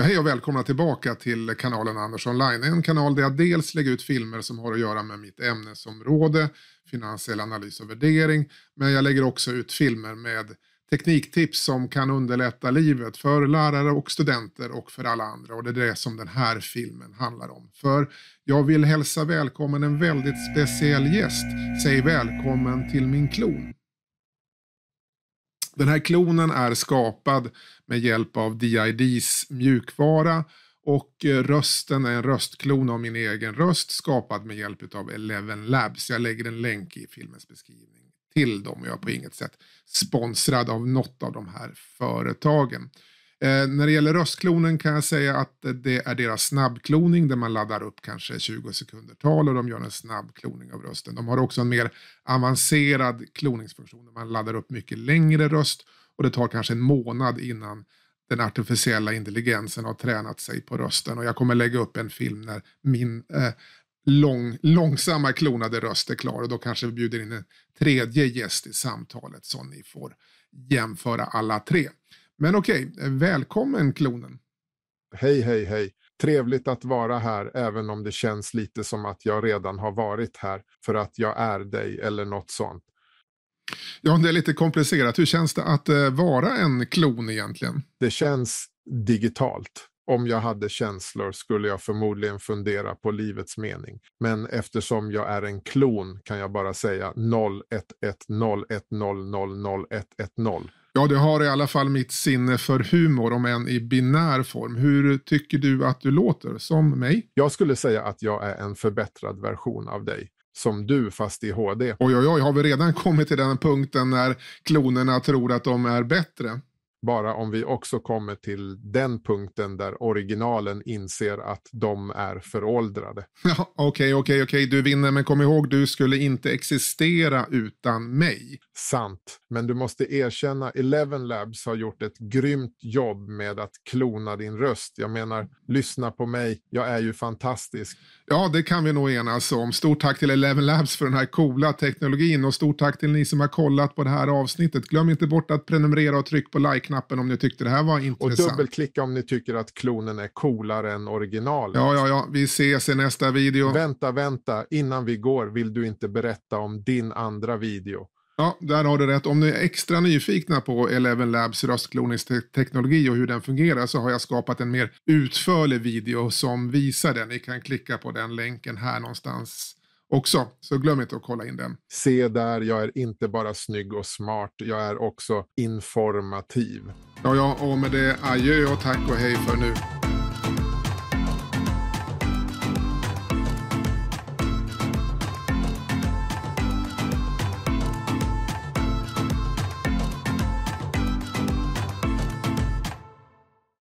hej och välkomna tillbaka till kanalen Anders Online. En kanal där jag dels lägger ut filmer som har att göra med mitt ämnesområde, finansiell analys och värdering, men jag lägger också ut filmer med tekniktips som kan underlätta livet för lärare och studenter och för alla andra. Och det är det som den här filmen handlar om. För jag vill hälsa välkommen en väldigt speciell gäst. Säg välkommen till min klon. Den här klonen är skapad med hjälp av DIDs mjukvara och eh, rösten är en röstklon av min egen röst skapad med hjälp av Eleven Labs. Jag lägger en länk i filmens beskrivning till dem och jag är på inget sätt sponsrad av något av de här företagen. Eh, när det gäller röstklonen kan jag säga att eh, det är deras snabbkloning där man laddar upp kanske 20 sekunder tal och de gör en snabb kloning av rösten. De har också en mer avancerad kloningsfunktion där man laddar upp mycket längre röst och det tar kanske en månad innan den artificiella intelligensen har tränat sig på rösten och jag kommer lägga upp en film när min eh, lång, långsamma klonade röst är klar och då kanske vi bjuder in en tredje gäst i samtalet så ni får jämföra alla tre. Men okej, okay, välkommen klonen. Hej, hej, hej. Trevligt att vara här, även om det känns lite som att jag redan har varit här för att jag är dig eller något sånt. Ja, det är lite komplicerat. Hur känns det att eh, vara en klon egentligen? Det känns digitalt. Om jag hade känslor skulle jag förmodligen fundera på livets mening. Men eftersom jag är en klon kan jag bara säga 0110100110. Ja, det har i alla fall mitt sinne för humor, om än i binär form. Hur tycker du att du låter? Som mig? Jag skulle säga att jag är en förbättrad version av dig som du fast i HD. Oj, oj, oj, har vi redan kommit till den punkten när klonerna tror att de är bättre? bara om vi också kommer till den punkten där originalen inser att de är föråldrade. Okej, okej, okej, du vinner, men kom ihåg, du skulle inte existera utan mig. Sant, men du måste erkänna, Eleven Labs har gjort ett grymt jobb med att klona din röst. Jag menar, lyssna på mig, jag är ju fantastisk. Ja, det kan vi nog enas om. Stort tack till Eleven Labs för den här coola teknologin och stort tack till ni som har kollat på det här avsnittet. Glöm inte bort att prenumerera och tryck på like knappen om ni tyckte det här var intressant. Och dubbelklicka om ni tycker att klonen är coolare än originalet. Ja, ja, ja. Vi ses i nästa video. Vänta, vänta. Innan vi går vill du inte berätta om din andra video. Ja, där har du rätt. Om ni är extra nyfikna på Eleven Labs röstkloningsteknologi och hur den fungerar så har jag skapat en mer utförlig video som visar det. Ni kan klicka på den länken här någonstans också. Så glöm inte att kolla in den. Se där, jag är inte bara snygg och smart, jag är också informativ. Ja, ja, och med det adjö och tack och hej för nu.